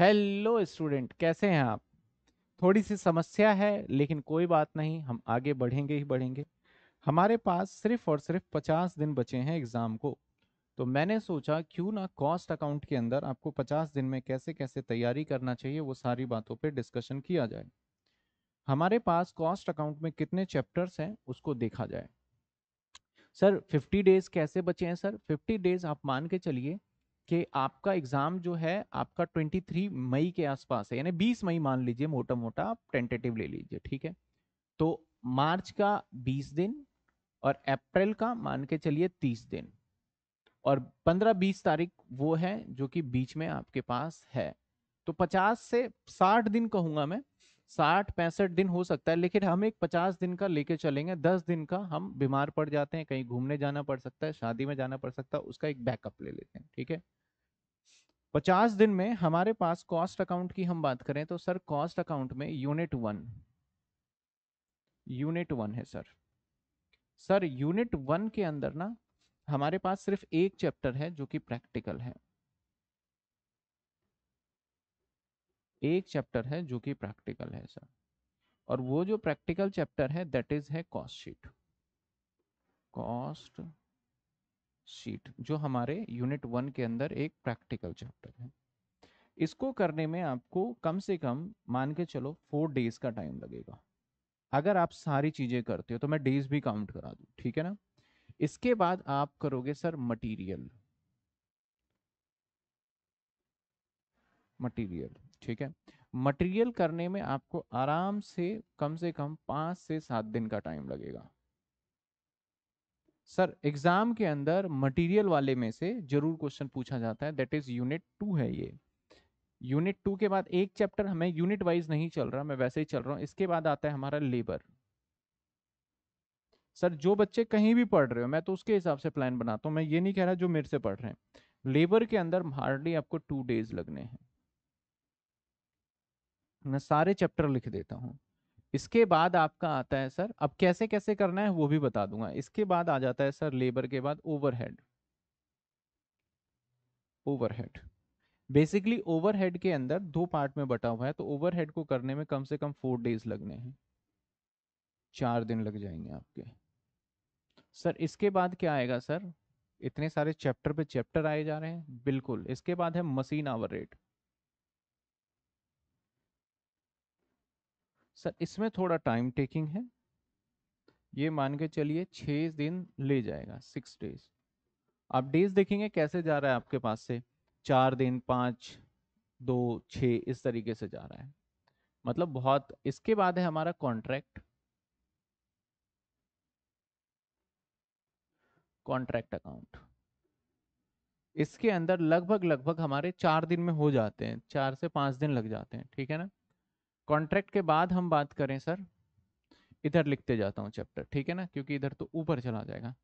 hello student कैसे हैं आप थोड़ी सी समस्या है लेकिन कोई बात नहीं हम आगे बढ़ेंगे ही बढ़ेंगे हमारे पास सिर्फ और सिर्फ पचास दिन बचे हैं एग्ज़ाम को तो मैंने सोचा क्यों ना कॉस्ट अकाउंट के अंदर आपको पचास दिन में कैसे कैसे तैयारी करना चाहिए वो सारी बातों पे डिस्कशन किया जाए हमारे पास कॉस्ट अकाउंट में कितने चैप्टर्स हैं उसको देखा जाए सर फिफ्टी डेज कैसे बचे हैं सर फिफ्टी डेज आप मान के चलिए कि आपका एग्ज़ाम जो है आपका 23 मई के आसपास है यानी 20 मई मान लीजिए मोटा मोटा आप टेंटेटिव ले लीजिए ठीक है तो मार्च का 20 दिन और अप्रैल का मान के चलिए 30 दिन और 15-20 तारीख वो है जो कि बीच में आपके पास है तो 50 से 60 दिन कहूंगा मैं साठ पैंसठ दिन हो सकता है लेकिन हम एक पचास दिन का लेके चलेंगे दस दिन का हम बीमार पड़ जाते हैं कहीं घूमने जाना पड़ सकता है शादी में जाना पड़ सकता है उसका एक बैकअप ले लेते हैं ठीक है पचास दिन में हमारे पास कॉस्ट अकाउंट की हम बात करें तो सर कॉस्ट अकाउंट में यूनिट वन यूनिट वन है सर सर यूनिट वन के अंदर ना हमारे पास सिर्फ एक चैप्टर है जो कि प्रैक्टिकल है एक चैप्टर है जो कि प्रैक्टिकल है सर और वो जो प्रैक्टिकल चैप्टर है दैट इज है कॉस्ट शीट कॉस्ट शीट जो हमारे यूनिट वन के अंदर एक प्रैक्टिकल चैप्टर है इसको करने में आपको कम से कम मान के चलो फोर डेज का टाइम लगेगा अगर आप सारी चीजें करते हो तो मैं डेज भी काउंट करा दू ठीक है ना इसके बाद आप करोगे सर मटीरियल मटीरियल ठीक है मटेरियल करने में आपको आराम से कम से कम पांच से सात दिन का टाइम लगेगा सर एग्जाम के अंदर मटेरियल वाले में से जरूर क्वेश्चन पूछा जाता है दैट इज यूनिट टू है ये यूनिट टू के बाद एक चैप्टर हमें यूनिट वाइज नहीं चल रहा मैं वैसे ही चल रहा हूँ इसके बाद आता है हमारा लेबर सर जो बच्चे कहीं भी पढ़ रहे हो मैं तो उसके हिसाब से प्लान बनाता हूँ मैं ये नहीं कह रहा जो मेरे से पढ़ रहे हैं लेबर के अंदर हार्डली आपको टू डेज लगने हैं मैं सारे चैप्टर लिख देता हूँ इसके बाद आपका आता है सर अब कैसे कैसे करना है वो भी बता दूंगा इसके बाद आ जाता है सर लेबर के बाद ओवरहेड ओवरहेड बेसिकली ओवरहेड के अंदर दो पार्ट में बटा हुआ है तो ओवरहेड को करने में कम से कम फोर डेज लगने हैं चार दिन लग जाएंगे आपके सर इसके बाद क्या आएगा सर इतने सारे चैप्टर पे चैप्टर आए जा रहे हैं बिल्कुल इसके बाद है मशीन आवर रेट सर इसमें थोड़ा टाइम टेकिंग है ये मान के चलिए छः दिन ले जाएगा सिक्स डेज आप डेज देखेंगे कैसे जा रहा है आपके पास से चार दिन पाँच दो छः इस तरीके से जा रहा है मतलब बहुत इसके बाद है हमारा कॉन्ट्रैक्ट कॉन्ट्रैक्ट अकाउंट इसके अंदर लगभग लगभग हमारे चार दिन में हो जाते हैं चार से पाँच दिन लग जाते हैं ठीक है ना कॉन्ट्रैक्ट के बाद हम बात करें सर इधर लिखते जाता हूँ चैप्टर ठीक है ना क्योंकि इधर तो ऊपर चला जाएगा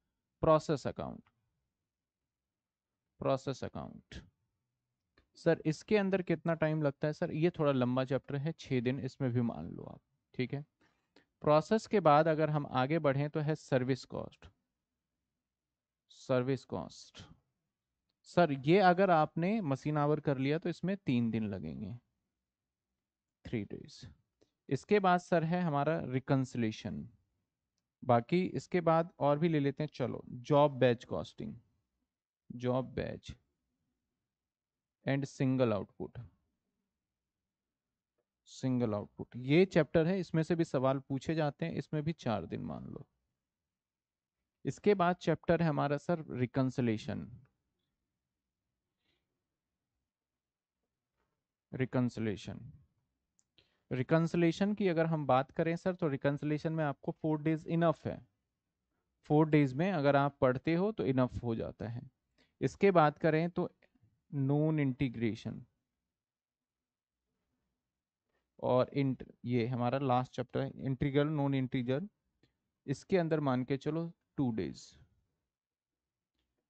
process account process account sir इसके अंदर कितना टाइम लगता है सर ये थोड़ा लंबा चैप्टर है छह दिन इसमें भी मान लो आप ठीक है प्रोसेस के बाद अगर हम आगे बढ़ें तो है service cost service cost sir ये अगर आपने मशीन आवर कर लिया तो इसमें तीन दिन लगेंगे थ्री डेज इसके बाद सर है हमारा रिकन्सलेशन बाकी इसके बाद और भी ले लेते हैं चलो job batch costing job batch and single output single output ये चैप्टर है इसमें से भी सवाल पूछे जाते हैं इसमें भी चार दिन मान लो इसके बाद चैप्टर है हमारा सर रिकन्सलेशन रिकन्सलेशन रिकन्सलेशन की अगर हम बात करें सर तो रिकन्सलेशन में आपको फोर डेज इनफ है फोर डेज में अगर आप पढ़ते हो तो इनफ हो जाता है इसके बात करें तो नॉन इंटीग्रेशन और इंट ये हमारा लास्ट चैप्टर है इंटीग्रल नॉन इंटीग्रल इसके अंदर मान के चलो टू डेज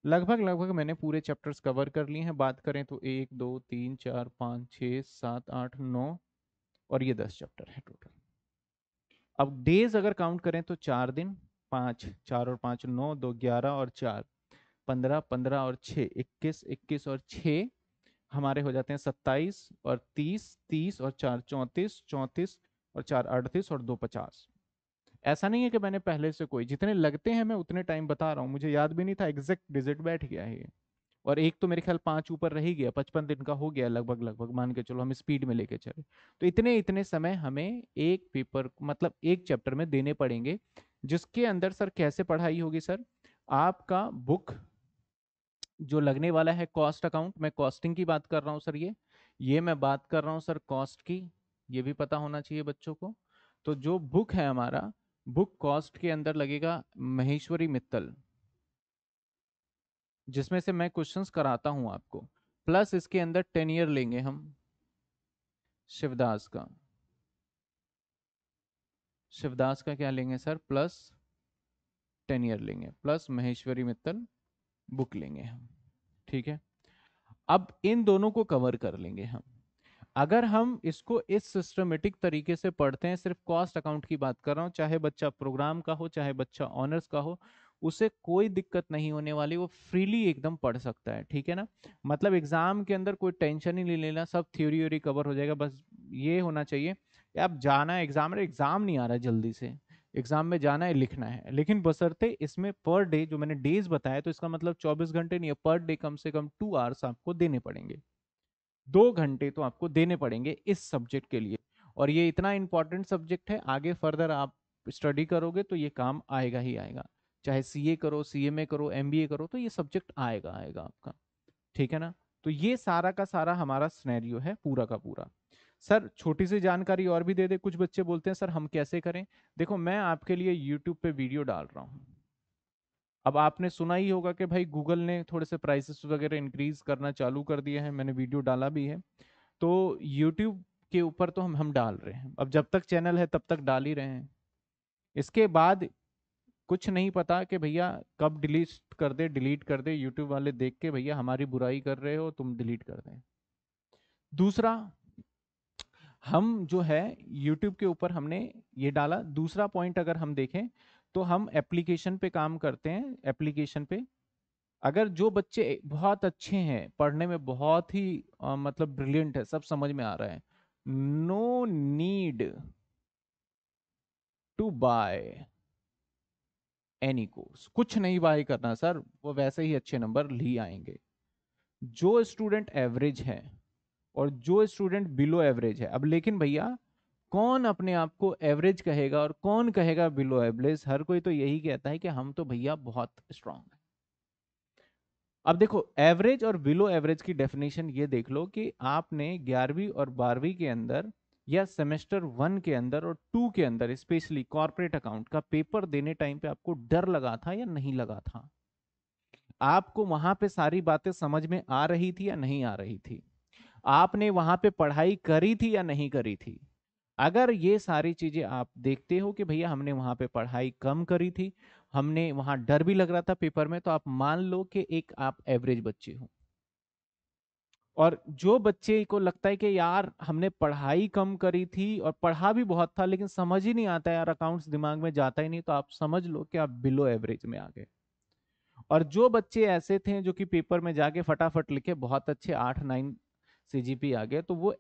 लगभग लगभग मैंने पूरे चैप्टर्स कवर कर लिए हैं बात करें तो एक दो तीन चार पाँच छः सात आठ नौ और ये दस चैप्टर है टोटल अब डेज अगर काउंट करें तो चार दिन पांच चार और पांच नौ दो ग्यारह और चार पंद्रह पंद्रह और छ इक्कीस इक्कीस और छ हमारे हो जाते हैं सत्ताईस और तीस तीस और चार चौंतीस चौंतीस और चार अड़तीस और दो पचास ऐसा नहीं है कि मैंने पहले से कोई जितने लगते हैं मैं उतने टाइम बता रहा हूँ मुझे याद भी नहीं था एग्जैक्ट डिजिट बैठ गया है और एक तो मेरे ख्याल पांच ऊपर रह गया पचपन दिन का हो गया लगभग लगभग मान के चलो हम स्पीड में लेके चले तो इतने इतने समय हमें एक पेपर मतलब एक चैप्टर में देने पड़ेंगे जिसके अंदर सर कैसे पढ़ाई होगी सर आपका बुक जो लगने वाला है कॉस्ट अकाउंट मैं कॉस्टिंग की बात कर रहा हूँ सर ये ये मैं बात कर रहा हूँ सर कॉस्ट की ये भी पता होना चाहिए बच्चों को तो जो बुक है हमारा बुक कॉस्ट के अंदर लगेगा महेश्वरी मित्तल जिसमें से मैं क्वेश्चंस कराता हूं आपको प्लस इसके अंदर टेन ईयर लेंगे हम शिवदास का शिवदास का क्या लेंगे सर प्लस टेन ईयर लेंगे प्लस महेश्वरी मित्तल बुक लेंगे हम ठीक है अब इन दोनों को कवर कर लेंगे हम अगर हम इसको इस सिस्टमेटिक तरीके से पढ़ते हैं सिर्फ कॉस्ट अकाउंट की बात कर रहा हूं चाहे बच्चा प्रोग्राम का हो चाहे बच्चा ऑनर्स का हो उसे कोई दिक्कत नहीं होने वाली वो फ्रीली एकदम पढ़ सकता है ठीक है ना मतलब एग्जाम के अंदर कोई टेंशन ही नहीं लेना सब थ्योरी व्योरी कवर हो जाएगा बस ये होना चाहिए कि आप जाना है एग्जाम एग्जाम नहीं आ रहा जल्दी से एग्जाम में जाना है लिखना है लेकिन बसरते इसमें पर डे जो मैंने डेज बताया तो इसका मतलब 24 घंटे नहीं है पर डे कम से कम टू आवर्स आपको देने पड़ेंगे दो घंटे तो आपको देने पड़ेंगे इस सब्जेक्ट के लिए और ये इतना इंपॉर्टेंट सब्जेक्ट है आगे फर्दर आप स्टडी करोगे तो ये काम आएगा ही आएगा चाहे ए करो ए करो ए करो तो ये सब्जेक्ट आएगा आएगा आपका ठीक है ना तो ये सारा का सारा हमारा स्नैरियो है पूरा का पूरा सर छोटी सी जानकारी और भी दे दे कुछ बच्चे बोलते हैं सर हम कैसे करें देखो मैं आपके लिए यूट्यूब पे वीडियो डाल रहा हूँ अब आपने सुना ही होगा कि भाई गूगल ने थोड़े से प्राइसेस वगैरह इंक्रीज करना चालू कर दिया है मैंने वीडियो डाला भी है तो यूट्यूब के ऊपर तो हम हम डाल रहे हैं अब जब तक चैनल है तब तक डाल ही रहे हैं इसके बाद कुछ नहीं पता कि भैया कब डिलीट कर दे डिलीट कर दे यूट्यूब वाले देख के भैया हमारी बुराई कर रहे हो तुम डिलीट कर दें दूसरा हम जो है यूट्यूब के ऊपर हमने ये डाला दूसरा पॉइंट अगर हम देखें तो हम एप्लीकेशन पे काम करते हैं एप्लीकेशन पे अगर जो बच्चे बहुत अच्छे हैं पढ़ने में बहुत ही आ, मतलब ब्रिलियंट है सब समझ में आ रहा है no need to buy any course कुछ नहीं बाय करना सर वो वैसे ही अच्छे नंबर ली आएंगे जो स्टूडेंट एवरेज है और जो स्टूडेंट बिलो एवरेज है अब लेकिन भैया कौन अपने आप को एवरेज कहेगा और कौन कहेगा बिलो एवरेज हर कोई तो यही कहता है कि हम तो भैया बहुत स्ट्रांग है अब देखो एवरेज और बिलो एवरेज की डेफिनेशन ये देख लो कि आपने ग्यारहवीं और बारहवीं के अंदर या सेमेस्टर वन के अंदर और टू के अंदर स्पेशली कॉर्पोरेट अकाउंट का पेपर देने टाइम पे आपको डर लगा था या नहीं लगा था आपको वहां पे सारी बातें समझ में आ रही थी या नहीं आ रही थी आपने वहां पे पढ़ाई करी थी या नहीं करी थी अगर ये सारी चीजें आप देखते हो कि भैया हमने वहां पे पढ़ाई कम करी थी हमने वहां डर भी लग रहा था पेपर में तो आप मान लो कि एक आप एवरेज बच्चे हो और जो बच्चे को लगता है कि यार हमने पढ़ाई कम करी थी और पढ़ा भी बहुत था लेकिन समझ ही नहीं आता यार अकाउंट्स दिमाग में जाता ही नहीं तो आप समझ लो कि आप बिलो एवरेज में आ गए और जो बच्चे ऐसे थे जो कि पेपर में जाके फटाफट लिखे बहुत अच्छे आठ नाइन सी आ गए तो वो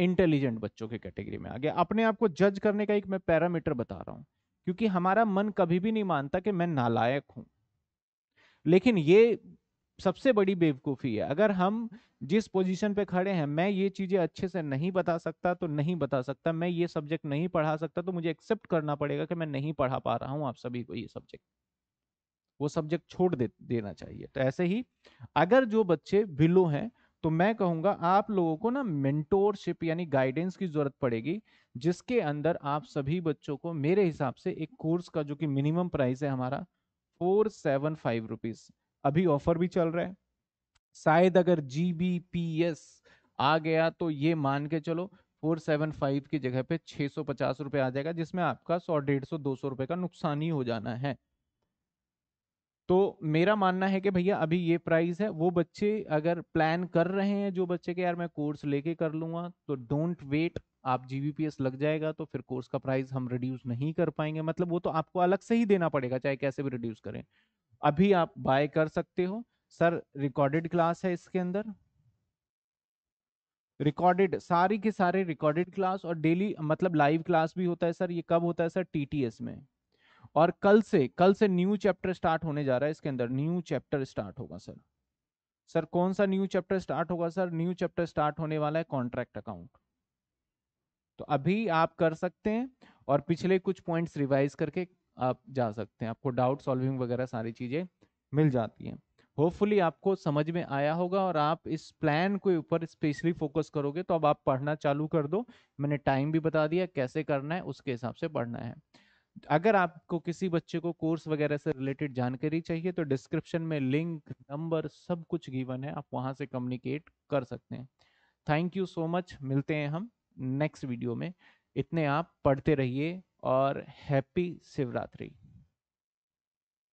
इंटेलिजेंट बच्चों के कैटेगरी में आ गया अपने आप को जज करने का एक मैं पैरामीटर बता रहा हूँ क्योंकि हमारा मन कभी भी नहीं मानता कि मैं नालायक हूँ लेकिन ये सबसे बड़ी बेवकूफ़ी है अगर हम जिस पोजीशन पे खड़े हैं मैं ये चीज़ें अच्छे से नहीं बता सकता तो नहीं बता सकता मैं ये सब्जेक्ट नहीं पढ़ा सकता तो मुझे एक्सेप्ट करना पड़ेगा कि मैं नहीं पढ़ा पा रहा हूँ आप सभी को ये सब्जेक्ट वो सब्जेक्ट छोड़ दे देना चाहिए तो ऐसे ही अगर जो बच्चे बिलो हैं तो मैं कहूँगा आप लोगों को ना मेंटोरशिप यानी गाइडेंस की ज़रूरत पड़ेगी जिसके अंदर आप सभी बच्चों को मेरे हिसाब से एक कोर्स का जो कि मिनिमम प्राइस है हमारा फोर सेवन फाइव रुपीज़ अभी ऑफर भी चल रहा है शायद अगर जी बी पी एस आ गया तो ये मान के चलो 475 की जगह पे पचास रुपए आ जाएगा जिसमें आपका 100 डेढ़ सौ दो सौ रुपए का नुकसान ही हो जाना है तो मेरा मानना है कि भैया अभी ये प्राइस है वो बच्चे अगर प्लान कर रहे हैं जो बच्चे के यार मैं कोर्स लेके कर लूँगा तो डोंट वेट आप जीबीपीएस लग जाएगा तो फिर कोर्स का प्राइस हम रिड्यूस नहीं कर पाएंगे मतलब वो तो आपको अलग से ही देना पड़ेगा चाहे कैसे भी रिड्यूस करें अभी आप बाय कर सकते हो सर रिकॉर्डेड क्लास है इसके अंदर रिकॉर्डेड सारी के सारे रिकॉर्डेड क्लास और डेली मतलब लाइव क्लास भी होता है सर ये कब होता है सर टीटीएस में और कल से कल से न्यू चैप्टर स्टार्ट होने जा रहा है इसके अंदर न्यू चैप्टर स्टार्ट होगा सर सर कौन सा न्यू चैप्टर स्टार्ट होगा सर न्यू चैप्टर स्टार्ट होने वाला है कॉन्ट्रैक्ट अकाउंट तो अभी आप कर सकते हैं और पिछले कुछ पॉइंट्स रिवाइज करके आप जा सकते हैं आपको डाउट सॉल्विंग वगैरह सारी चीज़ें मिल जाती हैं होपफुली आपको समझ में आया होगा और आप इस प्लान के ऊपर स्पेशली फोकस करोगे तो अब आप पढ़ना चालू कर दो मैंने टाइम भी बता दिया कैसे करना है उसके हिसाब से पढ़ना है अगर आपको किसी बच्चे को कोर्स वगैरह से रिलेटेड जानकारी चाहिए तो डिस्क्रिप्शन में लिंक नंबर सब कुछ गिवन है आप वहां से कम्युनिकेट कर सकते हैं थैंक यू सो मच मिलते हैं हम नेक्स्ट वीडियो में इतने आप पढ़ते रहिए और हैप्पी शिवरात्रि